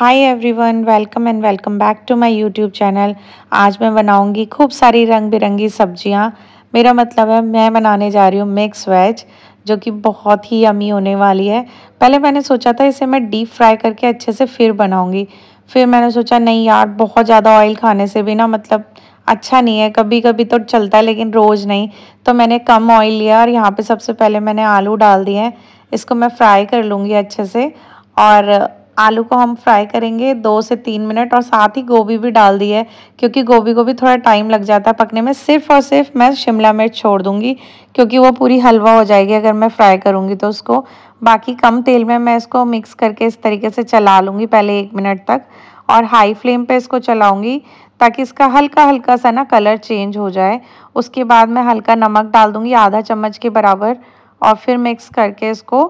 hi everyone welcome and welcome back to my YouTube channel आज मैं बनाऊंगी खूब सारी रंग बिरंगी सब्जियां मेरा मतलब है मैं बनाने जा रही हूँ मिक्स वेज जो कि बहुत ही अमी होने वाली है पहले मैंने सोचा था इसे मैं डीप फ्राई करके अच्छे से फिर बनाऊंगी फिर मैंने सोचा नहीं यार बहुत ज़्यादा ऑयल खाने से भी ना मतलब अच्छा नहीं है कभी कभी तो चलता है लेकिन रोज़ नहीं तो मैंने कम ऑयल लिया और यहाँ पर सबसे पहले मैंने आलू डाल दिए हैं इसको मैं फ्राई कर लूँगी अच्छे से और आलू को हम फ्राई करेंगे दो से तीन मिनट और साथ ही गोभी भी डाल दी है क्योंकि गोभी को भी थोड़ा टाइम लग जाता है पकने में सिर्फ और सिर्फ मैं शिमला मिर्च छोड़ दूंगी क्योंकि वो पूरी हलवा हो जाएगी अगर मैं फ्राई करूँगी तो उसको बाकी कम तेल में मैं इसको मिक्स करके इस तरीके से चला लूँगी पहले एक मिनट तक और हाई फ्लेम पर इसको चलाऊंगी ताकि इसका हल्का हल्का सा ना कलर चेंज हो जाए उसके बाद मैं हल्का नमक डाल दूँगी आधा चम्मच के बराबर और फिर मिक्स करके इसको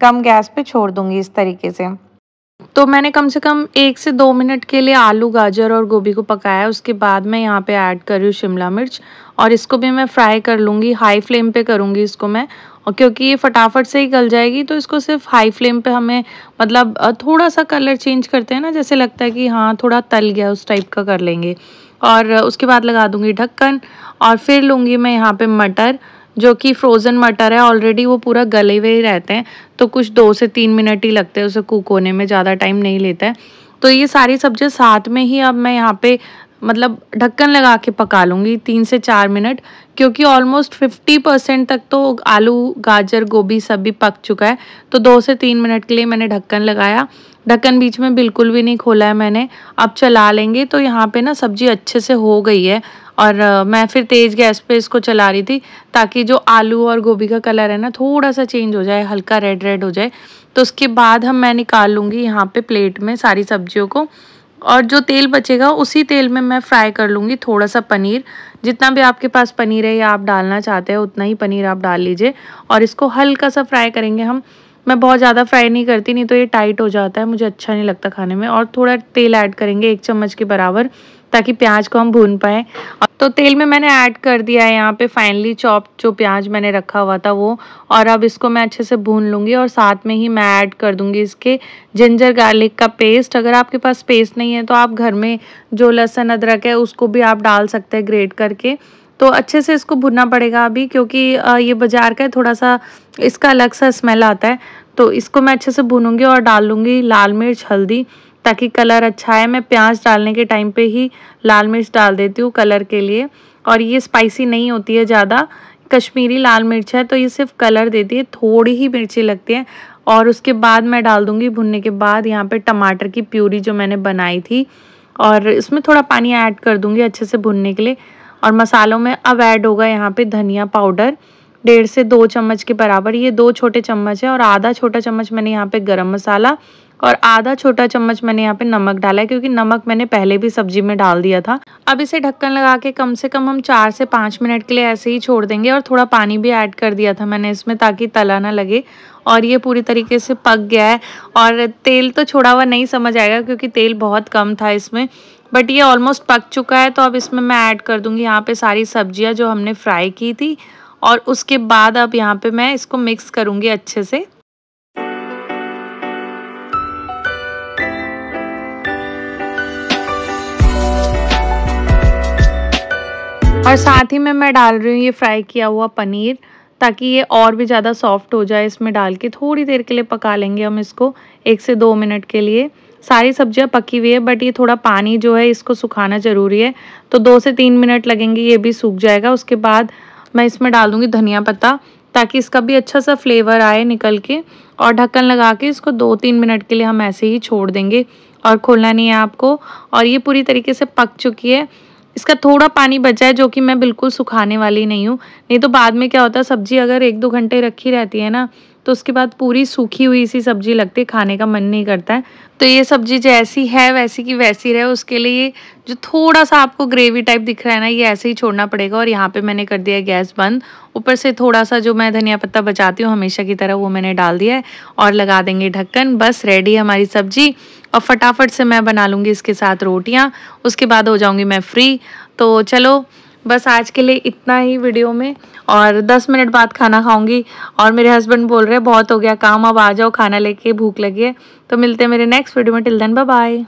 कम गैस पे छोड़ दूंगी इस तरीके से तो मैंने कम से कम एक से दो मिनट के लिए आलू गाजर और गोभी को पकाया उसके बाद मैं यहाँ पे ऐड कर रही हूँ शिमला मिर्च और इसको भी मैं फ्राई कर लूँगी हाई फ्लेम पे करूँगी इसको मैं और क्योंकि ये फटाफट से ही गल जाएगी तो इसको सिर्फ हाई फ्लेम पे हमें मतलब थोड़ा सा कलर चेंज करते हैं ना जैसे लगता है कि हाँ थोड़ा तल गया उस टाइप का कर लेंगे और उसके बाद लगा दूँगी ढक्कन और फिर लूँगी मैं यहाँ पर मटर जो कि फ्रोज़न मटर है ऑलरेडी वो पूरा गले हुए ही रहते हैं तो कुछ दो से तीन मिनट ही लगते हैं उसे कुक होने में ज़्यादा टाइम नहीं लेता है तो ये सारी सब्जियाँ साथ में ही अब मैं यहाँ पे मतलब ढक्कन लगा के पका लूँगी तीन से चार मिनट क्योंकि ऑलमोस्ट फिफ्टी परसेंट तक तो आलू गाजर गोभी सब भी पक चुका है तो दो से तीन मिनट के लिए मैंने ढक्कन लगाया ढक्कन बीच में बिल्कुल भी नहीं खोला है मैंने अब चला लेंगे तो यहाँ पे ना सब्जी अच्छे से हो गई है और मैं फिर तेज़ गैस पे इसको चला रही थी ताकि जो आलू और गोभी का कलर है ना थोड़ा सा चेंज हो जाए हल्का रेड रेड हो जाए तो उसके बाद हम मैं निकाल लूँगी यहाँ पे प्लेट में सारी सब्जियों को और जो तेल बचेगा उसी तेल में मैं फ्राई कर लूँगी थोड़ा सा पनीर जितना भी आपके पास पनीर है या आप डालना चाहते हैं उतना ही पनीर आप डाल लीजिए और इसको हल्का सा फ्राई करेंगे हम मैं बहुत ज़्यादा फ्राई नहीं करती नहीं तो ये टाइट हो जाता है मुझे अच्छा नहीं लगता खाने में और थोड़ा तेल ऐड करेंगे एक चम्मच के बराबर ताकि प्याज को हम भून पाएँ तो तेल में मैंने ऐड कर दिया है यहाँ पे फाइनली चॉप जो प्याज मैंने रखा हुआ था वो और अब इसको मैं अच्छे से भून लूँगी और साथ में ही मैं ऐड कर दूँगी इसके जिंजर गार्लिक का पेस्ट अगर आपके पास पेस्ट नहीं है तो आप घर में जो लहसुन अदरक है उसको भी आप डाल सकते हैं ग्रेट करके तो अच्छे से इसको भुनना पड़ेगा अभी क्योंकि ये बाजार का है थोड़ा सा इसका अलग सा स्मेल आता है तो इसको मैं अच्छे से भूनूंगी और डाल लूँगी लाल मिर्च हल्दी ताकि कलर अच्छा है मैं प्याज डालने के टाइम पे ही लाल मिर्च डाल देती हूँ कलर के लिए और ये स्पाइसी नहीं होती है ज़्यादा कश्मीरी लाल मिर्च है तो ये सिर्फ कलर देती है थोड़ी ही मिर्ची लगती है और उसके बाद मैं डाल दूँगी भुनने के बाद यहाँ पर टमाटर की प्यूरी जो मैंने बनाई थी और इसमें थोड़ा पानी ऐड कर दूँगी अच्छे से भुनने के लिए और मसालों में अब ऐड होगा यहाँ पे धनिया पाउडर डेढ़ से दो चम्मच के बराबर ये दो छोटे चम्मच है और आधा छोटा चम्मच मैंने यहाँ पे गरम मसाला और आधा छोटा चम्मच मैंने यहाँ पे नमक डाला है क्योंकि नमक मैंने पहले भी सब्जी में डाल दिया था अब इसे ढक्कन लगा के कम से कम हम चार से पाँच मिनट के लिए ऐसे ही छोड़ देंगे और थोड़ा पानी भी ऐड कर दिया था मैंने इसमें ताकि तला ना लगे और ये पूरी तरीके से पक गया है और तेल तो छोड़ा हुआ नहीं समझ आएगा क्योंकि तेल बहुत कम था इसमें बट ये ऑलमोस्ट पक चुका है तो अब इसमें मैं ऐड कर दूंगी यहाँ पे सारी सब्जियाँ जो हमने फ्राई की थी और उसके बाद अब यहाँ पे मैं इसको मिक्स करूँगी अच्छे से और साथ ही में मैं डाल रही हूँ ये फ्राई किया हुआ पनीर ताकि ये और भी ज़्यादा सॉफ्ट हो जाए इसमें डाल के थोड़ी देर के लिए पका लेंगे हम इसको एक से दो मिनट के लिए सारी सब्जियां पकी हुई है बट ये थोड़ा पानी जो है इसको सुखाना ज़रूरी है तो दो से तीन मिनट लगेंगे ये भी सूख जाएगा उसके बाद मैं इसमें डाल दूंगी धनिया पत्ता ताकि इसका भी अच्छा सा फ्लेवर आए निकल के और ढक्कन लगा के इसको दो तीन मिनट के लिए हम ऐसे ही छोड़ देंगे और खोलना नहीं है आपको और ये पूरी तरीके से पक चुकी है इसका थोड़ा पानी बचा है जो कि मैं बिल्कुल सुखाने वाली नहीं हूँ नहीं तो बाद में क्या होता है सब्ज़ी अगर एक दो घंटे रखी रहती है ना तो उसके बाद पूरी सूखी हुई सी सब्जी लगती है खाने का मन नहीं करता है तो ये सब्जी जैसी है वैसी की वैसी रहे उसके लिए जो थोड़ा सा आपको ग्रेवी टाइप दिख रहा है ना ये ऐसे ही छोड़ना पड़ेगा और यहाँ पे मैंने कर दिया गैस बंद ऊपर से थोड़ा सा जो मैं धनिया पत्ता बचाती हूँ हमेशा की तरह वो मैंने डाल दिया है और लगा देंगे ढक्कन बस रेडी हमारी सब्जी और फटाफट से मैं बना लूँगी इसके साथ रोटियाँ उसके बाद हो जाऊँगी मैं फ्री तो चलो बस आज के लिए इतना ही वीडियो में और 10 मिनट बाद खाना खाऊंगी और मेरे हस्बैंड बोल रहे बहुत हो गया काम अब आ जाओ खाना लेके भूख लगी है तो मिलते हैं मेरे नेक्स्ट वीडियो में टिल देन बाय